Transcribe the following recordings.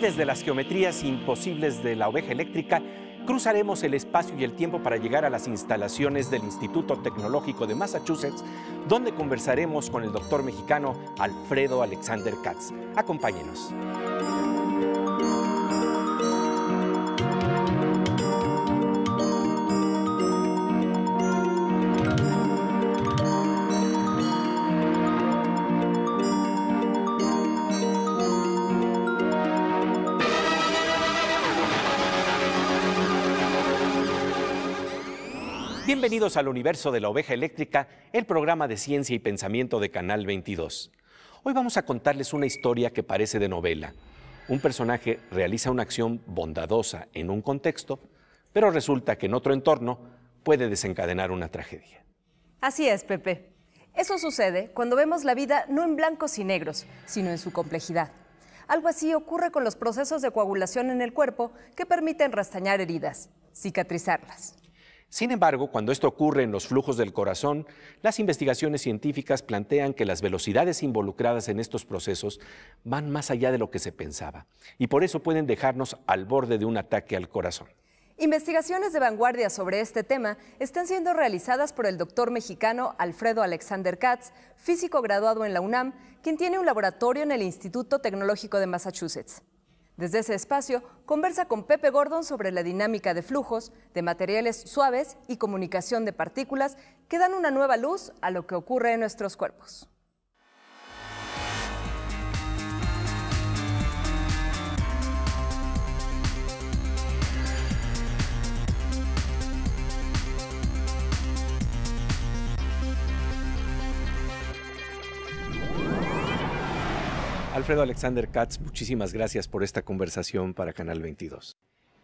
desde las geometrías imposibles de la oveja eléctrica, cruzaremos el espacio y el tiempo para llegar a las instalaciones del Instituto Tecnológico de Massachusetts, donde conversaremos con el doctor mexicano Alfredo Alexander Katz. Acompáñenos. Bienvenidos al universo de la oveja eléctrica, el programa de ciencia y pensamiento de Canal 22. Hoy vamos a contarles una historia que parece de novela. Un personaje realiza una acción bondadosa en un contexto, pero resulta que en otro entorno puede desencadenar una tragedia. Así es, Pepe. Eso sucede cuando vemos la vida no en blancos y negros, sino en su complejidad. Algo así ocurre con los procesos de coagulación en el cuerpo que permiten rastañar heridas, cicatrizarlas. Sin embargo, cuando esto ocurre en los flujos del corazón, las investigaciones científicas plantean que las velocidades involucradas en estos procesos van más allá de lo que se pensaba y por eso pueden dejarnos al borde de un ataque al corazón. Investigaciones de vanguardia sobre este tema están siendo realizadas por el doctor mexicano Alfredo Alexander Katz, físico graduado en la UNAM, quien tiene un laboratorio en el Instituto Tecnológico de Massachusetts. Desde ese espacio conversa con Pepe Gordon sobre la dinámica de flujos, de materiales suaves y comunicación de partículas que dan una nueva luz a lo que ocurre en nuestros cuerpos. Alfredo Alexander Katz, muchísimas gracias por esta conversación para Canal 22.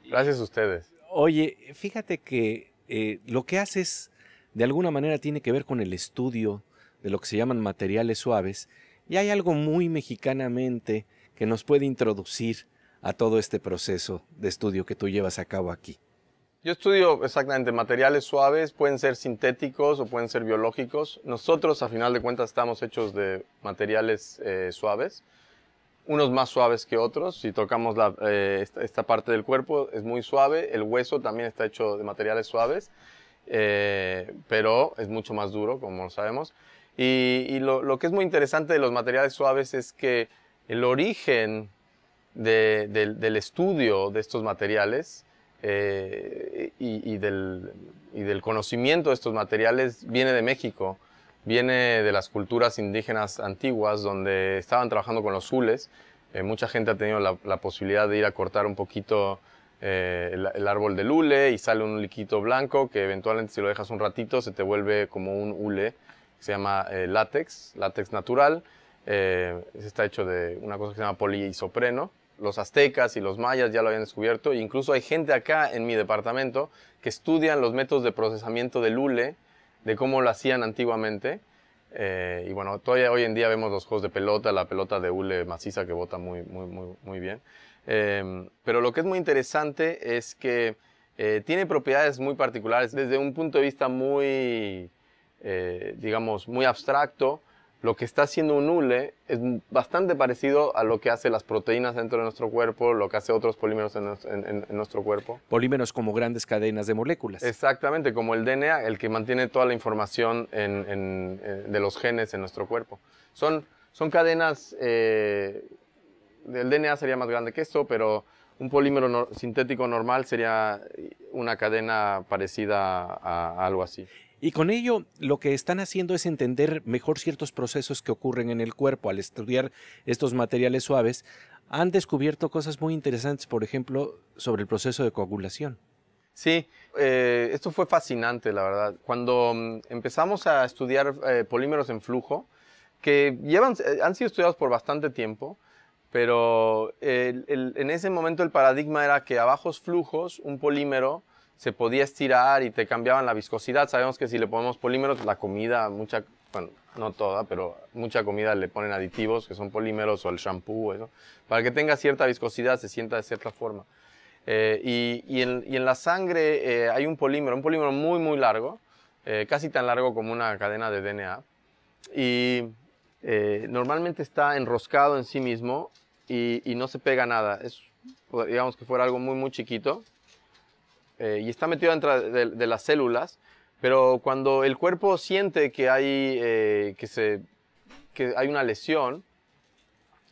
Gracias a ustedes. Oye, fíjate que eh, lo que haces de alguna manera tiene que ver con el estudio de lo que se llaman materiales suaves y hay algo muy mexicanamente que nos puede introducir a todo este proceso de estudio que tú llevas a cabo aquí. Yo estudio exactamente materiales suaves, pueden ser sintéticos o pueden ser biológicos. Nosotros, a final de cuentas, estamos hechos de materiales eh, suaves unos más suaves que otros. Si tocamos eh, esta, parte del cuerpo es muy suave, el hueso también está hecho de materiales suaves, eh, pero es mucho más duro, como sabemos. Y, lo, que es muy interesante de los materiales suaves es que el origen del, estudio de estos materiales eh, y, y del conocimiento de estos materiales viene de México viene de las culturas indígenas antiguas donde estaban trabajando con los ules eh, mucha gente ha tenido la, posibilidad de ir a cortar un poquito eh, el, árbol del hule y sale un liquito blanco que eventualmente si lo dejas un ratito se te vuelve como un hule se llama eh, látex, látex natural. está hecho de una cosa que se llama poliisopreno. Los aztecas y los mayas ya lo habían descubierto. incluso hay gente acá en mi departamento que estudian los métodos de procesamiento del hule de cómo lo hacían antiguamente. Eh, y bueno, todavía hoy en día vemos los juegos de pelota, la pelota de hule maciza que bota muy, muy, muy, muy bien. Em, pero lo que es muy interesante es que eh, tiene propiedades muy particulares desde un punto de vista muy, eh, digamos, muy abstracto, lo que está haciendo un hule es bastante parecido a lo que hace las proteínas dentro de nuestro cuerpo, lo que hace otros polímeros en, nuestro cuerpo. Polímeros como grandes cadenas de moléculas. Exactamente, como el DNA, el que mantiene toda la información eh, de los genes en nuestro cuerpo. Son, son cadenas, eh, el DNA sería más grande que esto, pero un polímero sintético normal sería una cadena parecida a algo así. Y con ello lo que están haciendo es entender mejor ciertos procesos que ocurren en el cuerpo. Al estudiar estos materiales suaves, han descubierto cosas muy interesantes, por ejemplo, sobre el proceso de coagulación. Sí, eh, esto fue fascinante, la verdad. Cuando mm, empezamos a estudiar eh, polímeros en flujo, que llevan, eh, han sido estudiados por bastante tiempo, pero en ese momento el paradigma era que a bajos flujos un polímero se podía estirar y te cambiaban la viscosidad. Sabemos que si le ponemos polímeros, la comida, mucha, bueno, no toda, pero mucha comida le ponen aditivos que son polímeros o el champú para que tenga cierta viscosidad, se sienta de cierta forma. Eh, y, en, la sangre eh, hay un polímero, un polímero muy, muy largo, eh, casi tan largo como una cadena de DNA. Y normalmente está enroscado en sí mismo y, y no se pega nada. Es, digamos que fuera algo muy, muy chiquito eh, y está metido dentro de, las células, pero cuando el cuerpo siente que hay, eh, que se, que hay una lesión,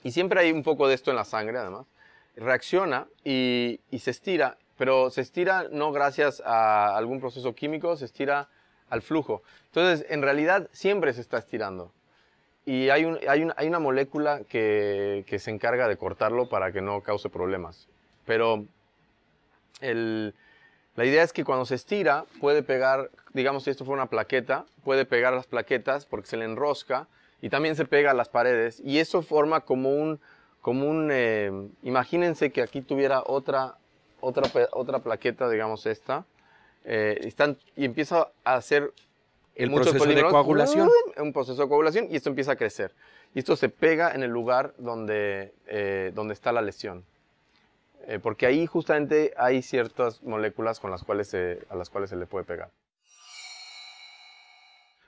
y siempre hay un poco de esto en la sangre además, reacciona y, y se estira, pero se estira no gracias a algún proceso químico, se estira al flujo. Entonces, en realidad siempre se está estirando. Y hay, un, hay, una, hay una molécula que, que, se encarga de cortarlo para que no cause problemas. Pero el, la idea es que cuando se estira puede pegar, digamos si esto fuera una plaqueta, puede pegar las plaquetas porque se le enrosca y también se pega a las paredes y eso forma como un, un eh, imagínense que aquí tuviera otra, otra, otra plaqueta, digamos esta, eh, y empieza a hacer el proceso de coagulación. Un proceso de coagulación y esto empieza a crecer. Y esto se pega en el lugar donde, eh, donde está la lesión. Eh, porque ahí justamente hay ciertas moléculas con las cuales a las cuales se le puede pegar.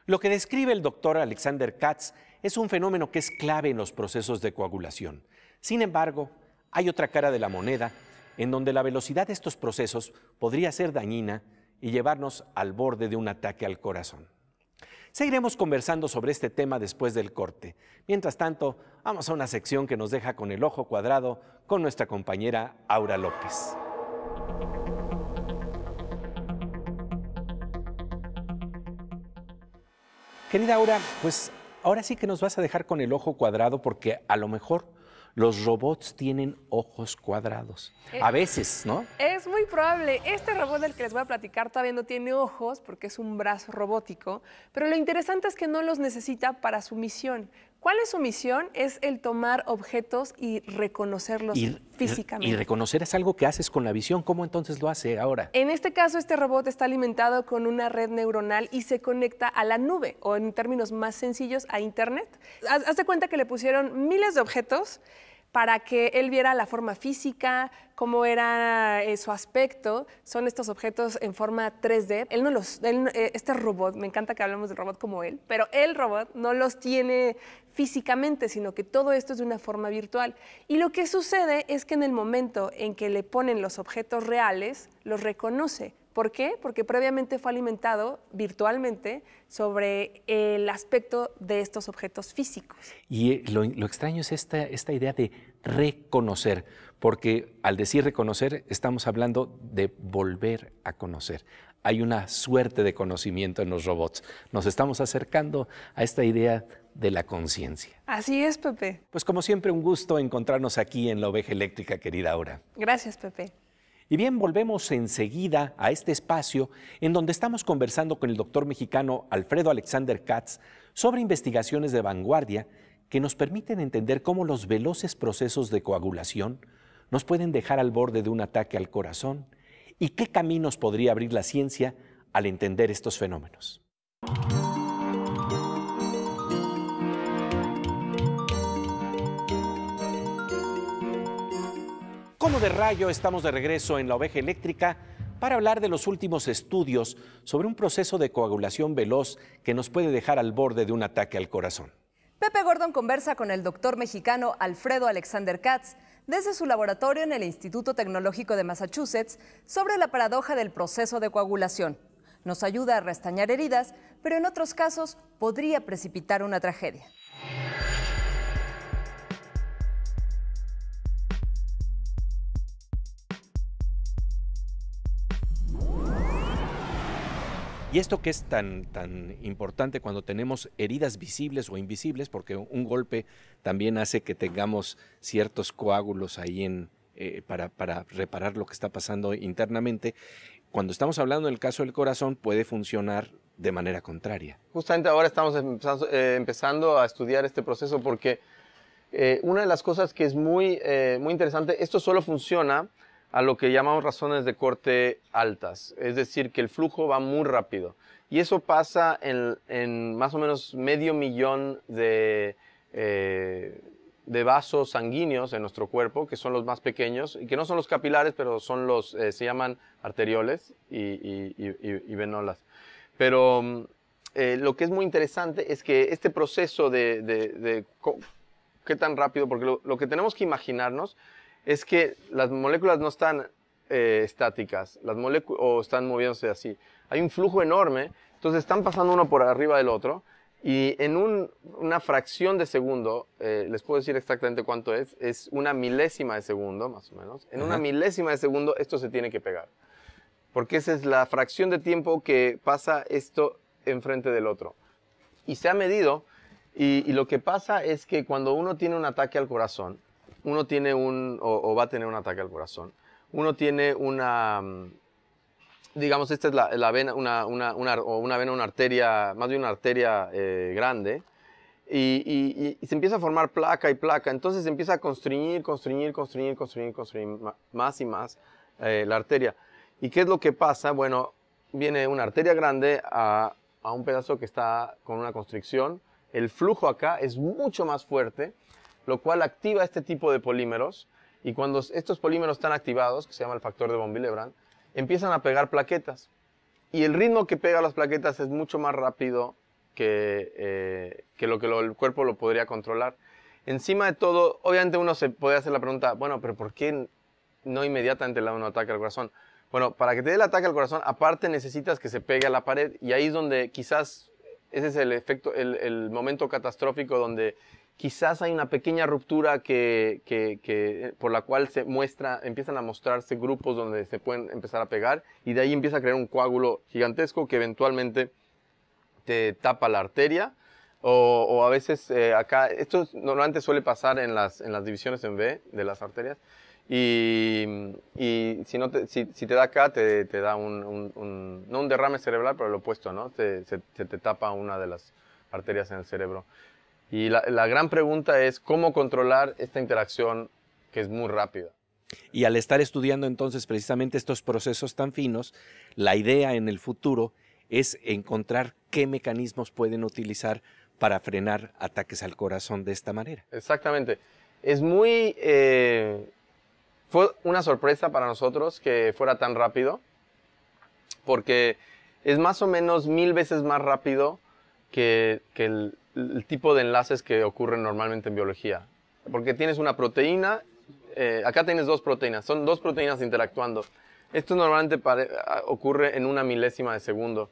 Lo que describe el doctor Alexander Katz es un fenómeno que es clave en los procesos de coagulación. Sin embargo, hay otra cara de la moneda en donde la velocidad de estos procesos podría ser dañina y llevarnos al borde de un ataque al corazón. Seguiremos conversando sobre este tema después del corte. Mientras tanto, vamos a una sección que nos deja con el ojo cuadrado con nuestra compañera Aura López. Querida Aura, pues ahora sí que nos vas a dejar con el ojo cuadrado porque a lo mejor los robots tienen ojos cuadrados. Eh, a veces, ¿no? Es muy probable. Este robot del que les voy a platicar todavía no tiene ojos porque es un brazo robótico, pero lo interesante es que no los necesita para su misión. ¿Cuál es su misión? Es el tomar objetos y reconocerlos eh, físicamente. Y reconocer es algo que haces con la visión. ¿Cómo entonces lo hace ahora? En este caso, este robot está alimentado con una red neuronal y se conecta a la nube, o en términos más sencillos, a Internet. Hazte cuenta que le pusieron miles de objetos para que él viera la forma física, cómo era eh, su aspecto. Son estos objetos en forma 3D. Él no eh, este robot, me encanta que hablemos del robot como él, pero el robot no los tiene físicamente, sino que todo esto es de una forma virtual. Y lo que sucede es que en el momento en que le ponen los objetos reales, los reconoce ¿Por qué? Porque previamente fue alimentado virtualmente sobre el aspecto de estos objetos físicos. Y eh, lo, extraño es esta, esta idea de reconocer, porque al decir reconocer estamos hablando de volver a conocer. Hay una suerte de conocimiento en los robots. Nos estamos acercando a esta idea de la conciencia. Así es, Pepe. Pues como siempre, un gusto encontrarnos aquí en la oveja eléctrica, querida Aura. Gracias, Pepe. Y bien, volvemos enseguida a este espacio en donde estamos conversando con el doctor mexicano Alfredo Alexander Katz sobre investigaciones de vanguardia que nos permiten entender cómo los veloces procesos de coagulación nos pueden dejar al borde de un ataque al corazón y qué caminos podría abrir la ciencia al entender estos fenómenos. Como de rayo, estamos de regreso en la oveja eléctrica para hablar de los últimos estudios sobre un proceso de coagulación veloz que nos puede dejar al borde de un ataque al corazón. Pepe Gordon conversa con el doctor mexicano Alfredo Alexander Katz desde su laboratorio en el Instituto Tecnológico de Massachusetts sobre la paradoja del proceso de coagulación. Nos ayuda a restañar heridas, pero en otros casos podría precipitar una tragedia. Y esto que es tan, tan importante cuando tenemos heridas visibles o invisibles, porque un golpe también hace que tengamos ciertos coágulos ahí eh, para, reparar lo que está pasando internamente, cuando estamos hablando del caso del corazón puede funcionar de manera contraria. Justamente ahora estamos empezando, eh, a estudiar este proceso porque eh, una de las cosas que es muy, muy interesante, esto solo funciona a lo que llamamos razones de corte altas, es decir, que el flujo va muy rápido. Y eso pasa en, más o menos medio millón eh, de, vasos sanguíneos en nuestro cuerpo, que son los más pequeños, y que no son los capilares, pero son los, eh, se llaman arterioles y, venolas. Pero eh, lo que es muy interesante es que este proceso de, qué tan rápido, porque lo, que tenemos que imaginarnos es que las moléculas no están eh, estáticas, las moléculas o están moviéndose así. Hay un flujo enorme, entonces están pasando uno por arriba del otro y en una fracción de segundo, eh, les puedo decir exactamente cuánto es, es una milésima de segundo, más o menos. En una milésima de segundo esto se tiene que pegar, porque esa es la fracción de tiempo que pasa esto enfrente del otro. Y se ha medido, y lo que pasa es que cuando uno tiene un ataque al corazón, uno tiene un, o, va a tener un ataque al corazón, uno tiene una, mm, digamos, esta es la, vena, una, una, una, vena, una arteria, más bien una arteria eh, grande, y, se empieza a formar placa y placa, entonces se empieza a constriñir, constriñir, constriñir, constriñir, constriñir más y más eh, la arteria. ¿Y qué es lo que pasa? Bueno, viene una arteria grande a, a un pedazo que está con una constricción, el flujo acá es mucho más fuerte lo cual activa este tipo de polímeros y cuando estos polímeros están activados, que se llama el factor de von Willebrand, empiezan a pegar plaquetas. Y el ritmo que pega las plaquetas es mucho más rápido que, eh, lo que el cuerpo lo podría controlar. Encima de todo, obviamente uno se puede hacer la pregunta, bueno, pero ¿por qué no inmediatamente le da un ataque al corazón? Bueno, para que te dé el ataque al corazón, aparte necesitas que se pegue a la pared y ahí es donde quizás ese es el efecto, el momento catastrófico donde quizás hay una pequeña ruptura que, eh, por la cual se muestra, empiezan a mostrarse grupos donde se pueden empezar a pegar y de ahí empieza a crear un coágulo gigantesco que eventualmente te tapa la arteria. O, a veces eh, acá, esto normalmente suele pasar en las, en las divisiones en B de las arterias. Y, si, no te, si, te da acá, te, da un, no un derrame cerebral, pero lo opuesto, ¿no? se te tapa una de las arterias en el cerebro. Y la, gran pregunta es cómo controlar esta interacción que es muy rápida. Y al estar estudiando entonces precisamente estos procesos tan finos, la idea en el futuro es encontrar qué mecanismos pueden utilizar para frenar ataques al corazón de esta manera. Exactamente. Es muy... Eh, fue una sorpresa para nosotros que fuera tan rápido, porque es más o menos mil veces más rápido que el, el tipo de enlaces que ocurren normalmente en biología. Porque tienes una proteína, eh, acá tienes dos proteínas, son dos proteínas interactuando. Esto normalmente ocurre en una milésima de segundo.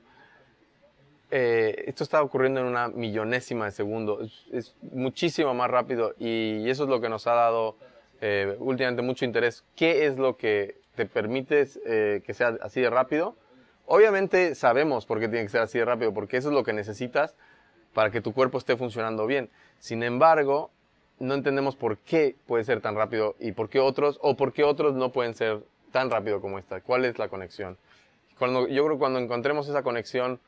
Eh, esto está ocurriendo en una millonésima de segundo. Es, muchísimo más rápido y, eso es lo que nos ha dado eh, últimamente mucho interés. ¿Qué es lo que te permite que sea así de rápido? Obviamente sabemos por qué tiene que ser así de rápido, porque eso es lo que necesitas para que tu cuerpo esté funcionando bien. Sin embargo, no entendemos por qué puede ser tan rápido y por qué otros, o por qué otros no pueden ser tan rápido como esta. ¿Cuál es la conexión? Cuando, yo creo que cuando encontremos esa conexión,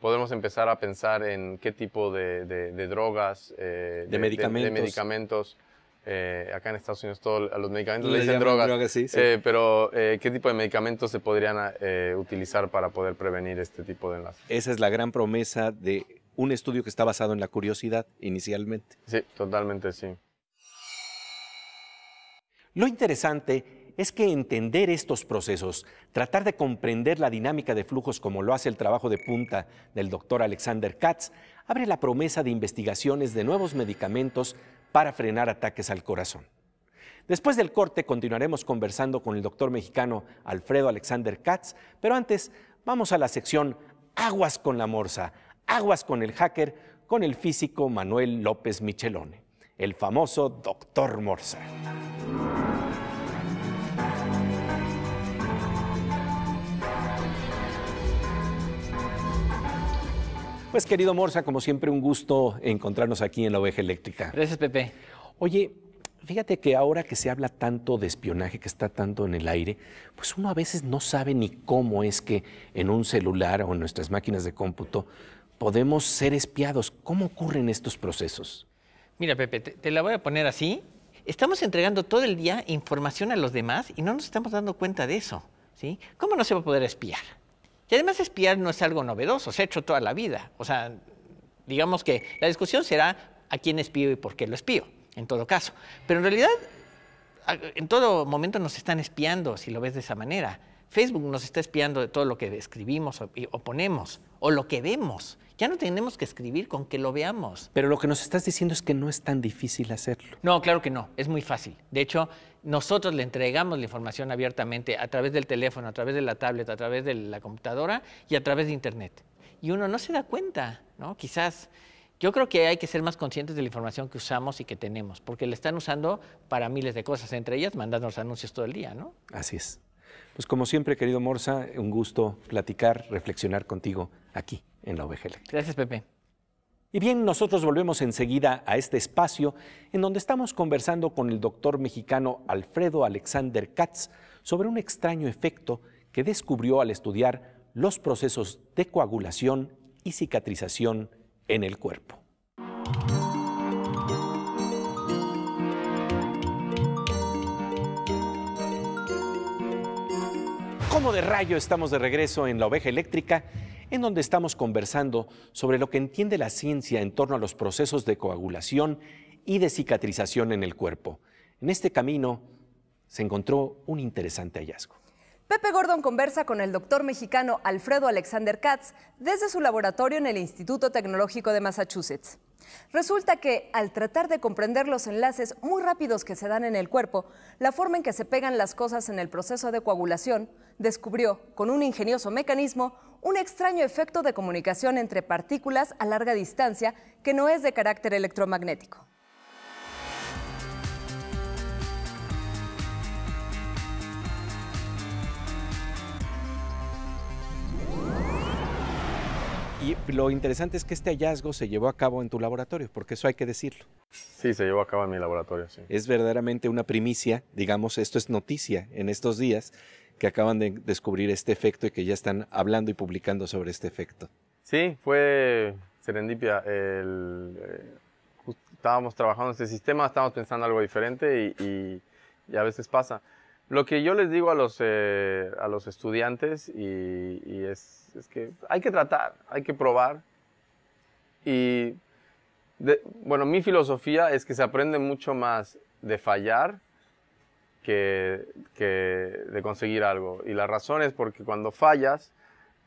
podemos empezar a pensar en qué tipo de, drogas, eh, de, medicamentos. medicamentos. Eh, acá en Estados Unidos todos a los medicamentos le, dicen drogas, sí, eh, pero qué tipo de medicamentos se podrían utilizar para poder prevenir este tipo de enlaces. Esa es la gran promesa de un estudio que está basado en la curiosidad inicialmente. Sí, totalmente sí. Lo interesante es que entender estos procesos, tratar de comprender la dinámica de flujos como lo hace el trabajo de punta del doctor Alexander Katz, abre la promesa de investigaciones de nuevos medicamentos para frenar ataques al corazón. Después del corte continuaremos conversando con el doctor mexicano Alfredo Alexander Katz, pero antes vamos a la sección Aguas con la Morsa, Aguas con el hacker, con el físico Manuel López Michelone, el famoso Doctor Morsa. Pues querido Morsa, como siempre, un gusto encontrarnos aquí en la oveja eléctrica. Gracias, Pepe. Oye, fíjate que ahora que se habla tanto de espionaje, que está tanto en el aire, pues uno a veces no sabe ni cómo es que en un celular o en nuestras máquinas de cómputo podemos ser espiados. ¿Cómo ocurren estos procesos? Mira, Pepe, te, la voy a poner así. Estamos entregando todo el día información a los demás y no nos estamos dando cuenta de eso. ¿sí? ¿Cómo no se va a poder espiar? Y además espiar no es algo novedoso, se ha hecho toda la vida. O sea, digamos que la discusión será a quién espío y por qué lo espío, en todo caso. Pero en realidad, en todo momento nos están espiando, si lo ves de esa manera. Facebook nos está espiando de todo lo que escribimos o, ponemos o lo que vemos. Ya no tenemos que escribir con que lo veamos. Pero lo que nos estás diciendo es que no es tan difícil hacerlo. No, claro que no, es muy fácil. De hecho, nosotros le entregamos la información abiertamente a través del teléfono, a través de la tablet, a través de la computadora y a través de Internet. Y uno no se da cuenta, ¿no? Quizás. Yo creo que hay que ser más conscientes de la información que usamos y que tenemos, porque la están usando para miles de cosas, entre ellas mandándonos anuncios todo el día, ¿no? Así es. Pues como siempre, querido Morsa, un gusto platicar, reflexionar contigo aquí en la Oveja Gracias, Pepe. Y bien, nosotros volvemos enseguida a este espacio en donde estamos conversando con el doctor mexicano Alfredo Alexander Katz sobre un extraño efecto que descubrió al estudiar los procesos de coagulación y cicatrización en el cuerpo. de rayo estamos de regreso en la oveja eléctrica, en donde estamos conversando sobre lo que entiende la ciencia en torno a los procesos de coagulación y de cicatrización en el cuerpo. En este camino se encontró un interesante hallazgo. Pepe Gordon conversa con el doctor mexicano Alfredo Alexander Katz desde su laboratorio en el Instituto Tecnológico de Massachusetts. Resulta que al tratar de comprender los enlaces muy rápidos que se dan en el cuerpo, la forma en que se pegan las cosas en el proceso de coagulación, descubrió, con un ingenioso mecanismo, un extraño efecto de comunicación entre partículas a larga distancia que no es de carácter electromagnético. Y lo interesante es que este hallazgo se llevó a cabo en tu laboratorio, porque eso hay que decirlo. Sí, se llevó a cabo en mi laboratorio, sí. Es verdaderamente una primicia, digamos, esto es noticia en estos días que acaban de descubrir este efecto y que ya están hablando y publicando sobre este efecto. Sí, fue serendipia. Eh, estábamos trabajando en este sistema, estábamos pensando algo diferente y a veces pasa. Lo que yo les digo a los, eh, estudiantes y, es, que hay que tratar, hay que probar. Y bueno, mi filosofía es que se aprende mucho más de fallar que, de conseguir algo. Y la razón es porque cuando fallas,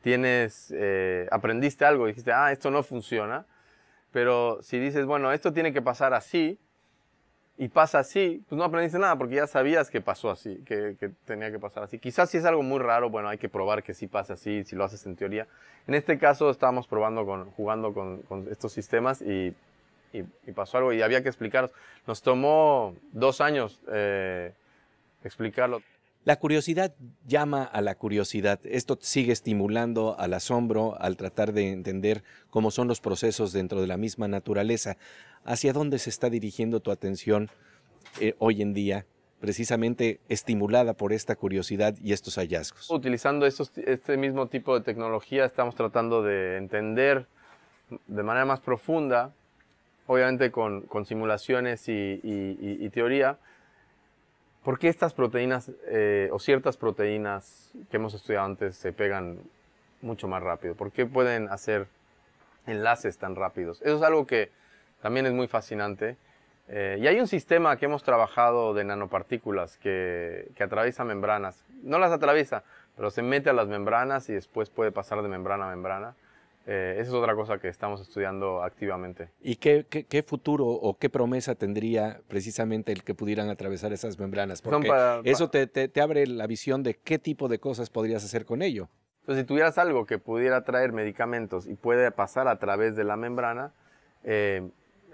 tienes, eh, aprendiste algo, dijiste, ah, esto no funciona. Pero si dices, bueno, esto tiene que pasar así, y pasa así, pues no aprendiste nada porque ya sabías que pasó así, que, tenía que pasar así. Quizás si es algo muy raro, bueno, hay que probar que sí pasa así, si lo haces en teoría. En este caso estábamos probando con, jugando con, estos sistemas y, pasó algo y había que explicaros. Nos tomó dos años eh, explicarlo. La curiosidad llama a la curiosidad. Esto sigue estimulando al asombro al tratar de entender cómo son los procesos dentro de la misma naturaleza. ¿Hacia dónde se está dirigiendo tu atención eh, hoy en día? precisamente estimulada por esta curiosidad y estos hallazgos. Utilizando este mismo tipo de tecnología estamos tratando de entender de manera más profunda, obviamente con, simulaciones y teoría, ¿Por qué estas proteínas eh, o ciertas proteínas que hemos estudiado antes se pegan mucho más rápido? ¿Por qué pueden hacer enlaces tan rápidos? Eso es algo que también es muy fascinante. Eh, y hay un sistema que hemos trabajado de nanopartículas que atraviesa membranas. No las atraviesa, pero se mete a las membranas y después puede pasar de membrana a membrana. Eh, esa es otra cosa que estamos estudiando activamente. ¿Y qué, futuro o qué promesa tendría precisamente el que pudieran atravesar esas membranas? Porque eso te, abre la visión de qué tipo de cosas podrías hacer con ello. Entonces, pues, si tuvieras algo que pudiera traer medicamentos y puede pasar a través de la membrana, eh,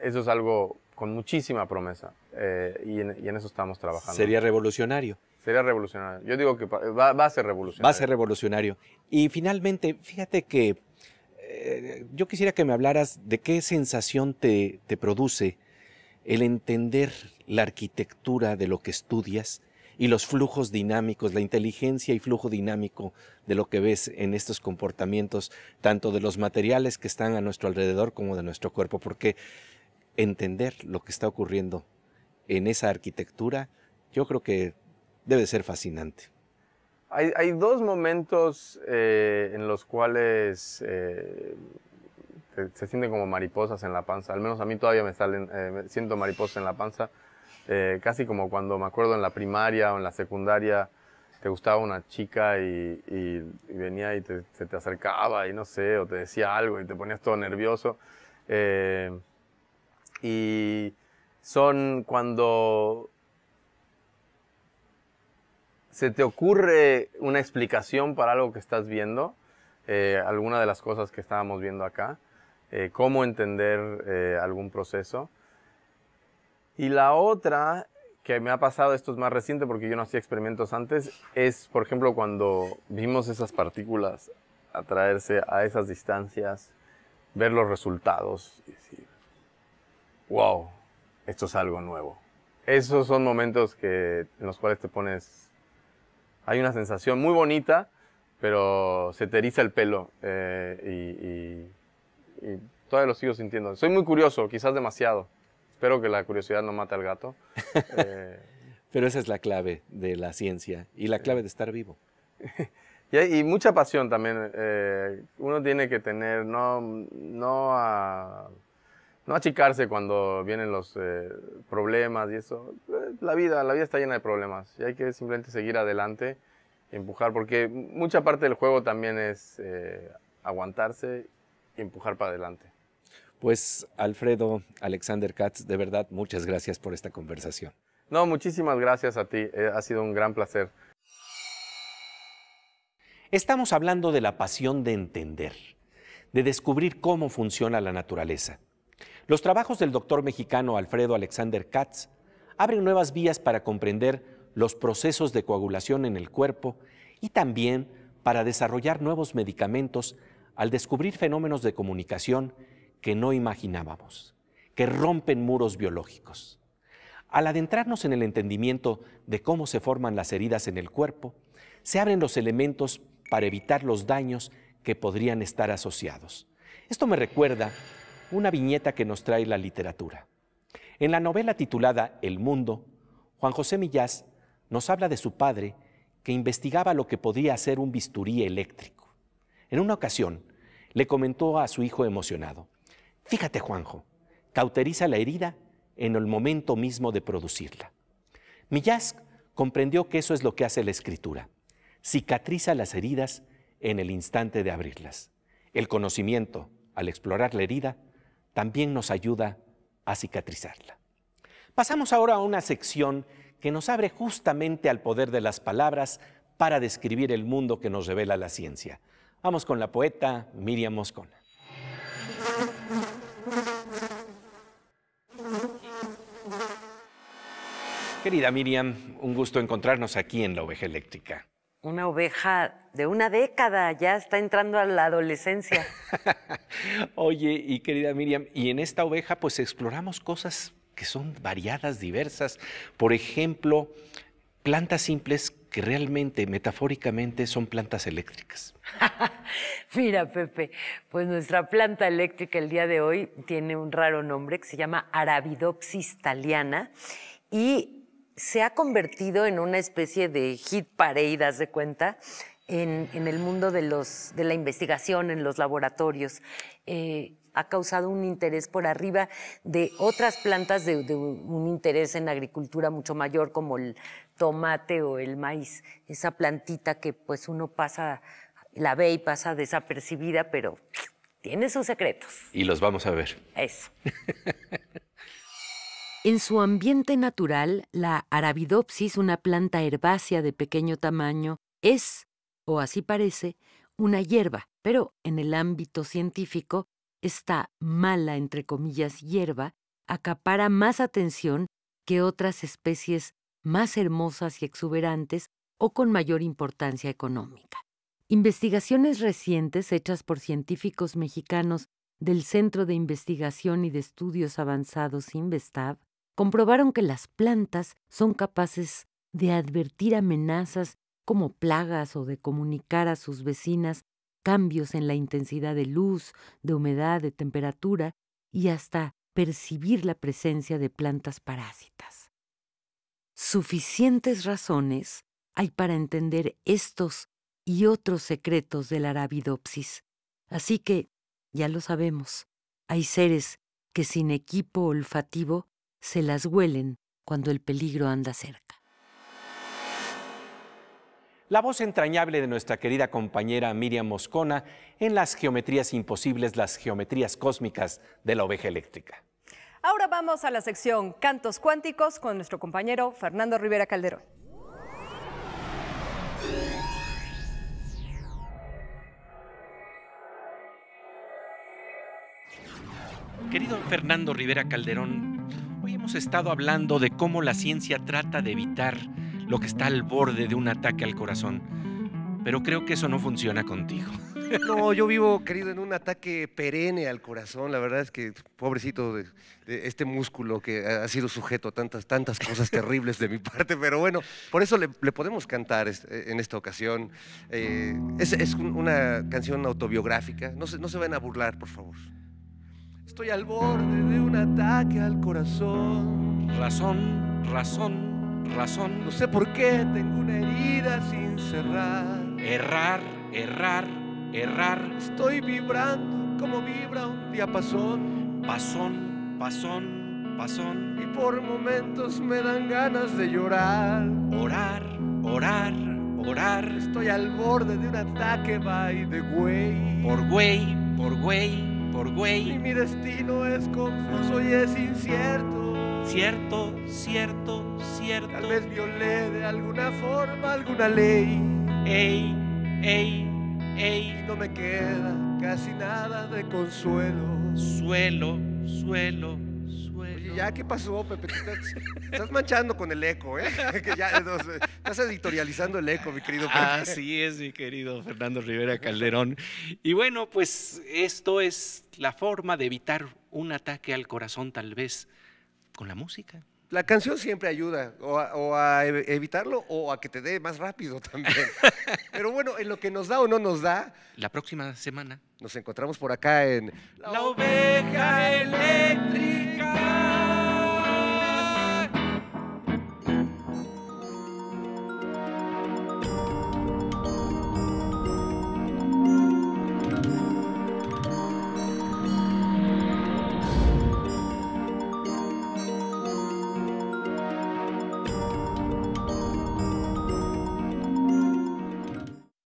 eso es algo con muchísima promesa eh, y, en, eso estamos trabajando. Sería revolucionario. Sería revolucionario. Yo digo que va, a ser revolucionario. Va a ser revolucionario. Y finalmente, fíjate que eh, yo quisiera que me hablaras de qué sensación te produce el entender la arquitectura de lo que estudias y los flujos dinámicos, la inteligencia y flujo dinámico de lo que ves en estos comportamientos, tanto de los materiales que están a nuestro alrededor como de nuestro cuerpo, porque entender lo que está ocurriendo en esa arquitectura, yo creo que debe ser fascinante. Hay, dos momentos eh, en los cuales eh, se, sienten como mariposas en la panza. Al menos a mí todavía me salen, eh, siento mariposas en la panza. casi como cuando me acuerdo en la primaria o en la secundaria te gustaba una chica y, venía y se te acercaba y no sé, o te decía algo y te ponías todo nervioso. y son cuando ¿Se te ocurre una explicación para algo que estás viendo? Eh, alguna de las cosas que estábamos viendo acá. Eh, cómo entender eh, algún proceso. Y la otra que me ha pasado, esto es más reciente porque yo no hacía experimentos antes, es, por ejemplo, cuando vimos esas partículas atraerse a esas distancias, ver los resultados y decir, wow, esto es algo nuevo. Esos son momentos que, en los cuales te pones hay una sensación muy bonita, pero se te el pelo eh, y, todavía lo sigo sintiendo. Soy muy curioso, quizás demasiado. Espero que la curiosidad no mate al gato. Eh, pero esa es la clave de la ciencia y la clave de estar vivo. y, mucha pasión también. Eh, uno tiene que tener, no, no a no achicarse cuando vienen los eh, problemas y eso. La vida, la vida está llena de problemas y hay que simplemente seguir adelante, empujar, porque mucha parte del juego también es eh, aguantarse y empujar para adelante. Pues Alfredo Alexander Katz, de verdad, muchas gracias por esta conversación. No, muchísimas gracias a ti, eh, ha sido un gran placer. Estamos hablando de la pasión de entender, de descubrir cómo funciona la naturaleza. Los trabajos del doctor mexicano Alfredo Alexander Katz abren nuevas vías para comprender los procesos de coagulación en el cuerpo y también para desarrollar nuevos medicamentos al descubrir fenómenos de comunicación que no imaginábamos, que rompen muros biológicos. Al adentrarnos en el entendimiento de cómo se forman las heridas en el cuerpo, se abren los elementos para evitar los daños que podrían estar asociados. Esto me recuerda una viñeta que nos trae la literatura. En la novela titulada El Mundo, Juan José Millás nos habla de su padre que investigaba lo que podía hacer un bisturí eléctrico. En una ocasión, le comentó a su hijo emocionado, Fíjate Juanjo, cauteriza la herida en el momento mismo de producirla. Millás comprendió que eso es lo que hace la escritura, cicatriza las heridas en el instante de abrirlas. El conocimiento, al explorar la herida, también nos ayuda a cicatrizarla. Pasamos ahora a una sección que nos abre justamente al poder de las palabras para describir el mundo que nos revela la ciencia. Vamos con la poeta Miriam Moscona. Querida Miriam, un gusto encontrarnos aquí en la Oveja Eléctrica. Una oveja de una década, ya está entrando a la adolescencia. Oye, y querida Miriam, y en esta oveja pues exploramos cosas que son variadas, diversas. Por ejemplo, plantas simples que realmente, metafóricamente, son plantas eléctricas. Mira, Pepe, pues nuestra planta eléctrica el día de hoy tiene un raro nombre que se llama Arabidopsis thaliana y se ha convertido en una especie de hit parade, de cuenta, en, el mundo de, los, de la investigación, en los laboratorios. Eh, ha causado un interés por arriba de otras plantas de, de, un interés en agricultura mucho mayor, como el tomate o el maíz, esa plantita que pues uno pasa, la ve y pasa desapercibida, pero tiene sus secretos. Y los vamos a ver. Eso. En su ambiente natural, la Arabidopsis, una planta herbácea de pequeño tamaño, es, o así parece, una hierba, pero en el ámbito científico, esta mala, entre comillas, hierba acapara más atención que otras especies más hermosas y exuberantes o con mayor importancia económica. Investigaciones recientes hechas por científicos mexicanos del Centro de Investigación y de Estudios Avanzados Investab, comprobaron que las plantas son capaces de advertir amenazas como plagas o de comunicar a sus vecinas cambios en la intensidad de luz, de humedad, de temperatura y hasta percibir la presencia de plantas parásitas. Suficientes razones hay para entender estos y otros secretos de la Arabidopsis. Así que, ya lo sabemos, hay seres que sin equipo olfativo se las huelen cuando el peligro anda cerca. La voz entrañable de nuestra querida compañera Miriam Moscona en las geometrías imposibles, las geometrías cósmicas de la oveja eléctrica. Ahora vamos a la sección Cantos Cuánticos con nuestro compañero Fernando Rivera Calderón. Querido Fernando Rivera Calderón, Hemos estado hablando de cómo la ciencia trata de evitar lo que está al borde de un ataque al corazón, pero creo que eso no funciona contigo. No, yo vivo, querido, en un ataque perenne al corazón. La verdad es que, pobrecito de, este músculo que ha sido sujeto a tantas, tantas cosas terribles de mi parte. Pero bueno, por eso le, podemos cantar eh, en esta ocasión. Eh, es, una canción autobiográfica. No se, no se van a burlar, por favor. Estoy al borde de un ataque al corazón. Razón, razón, razón. No sé por qué tengo una herida sin cerrar. Errar, errar, errar. Estoy vibrando como vibra un diapasón. Pasón, pasón, pasón. Y por momentos me dan ganas de llorar. Orar, orar, orar. Estoy al borde de un ataque by the way. Por güey, por güey y mi destino es confuso y es incierto. Cierto, cierto, cierto. Tal vez violé de alguna forma alguna ley. Ey, ey, ey. Y no me queda casi nada de consuelo. Suelo, suelo ya, ¿qué pasó, Pepe? estás, manchando con el eco, ¿eh? estás editorializando el eco, mi querido Pepe. Así ah, es, mi querido Fernando Rivera Calderón. Y bueno, pues esto es la forma de evitar un ataque al corazón, tal vez, con la música. La canción siempre ayuda, o a, o a, evitarlo o a que te dé más rápido también. Pero bueno, en lo que nos da o no nos da. La próxima semana. Nos encontramos por acá en. La, oveja eléctrica.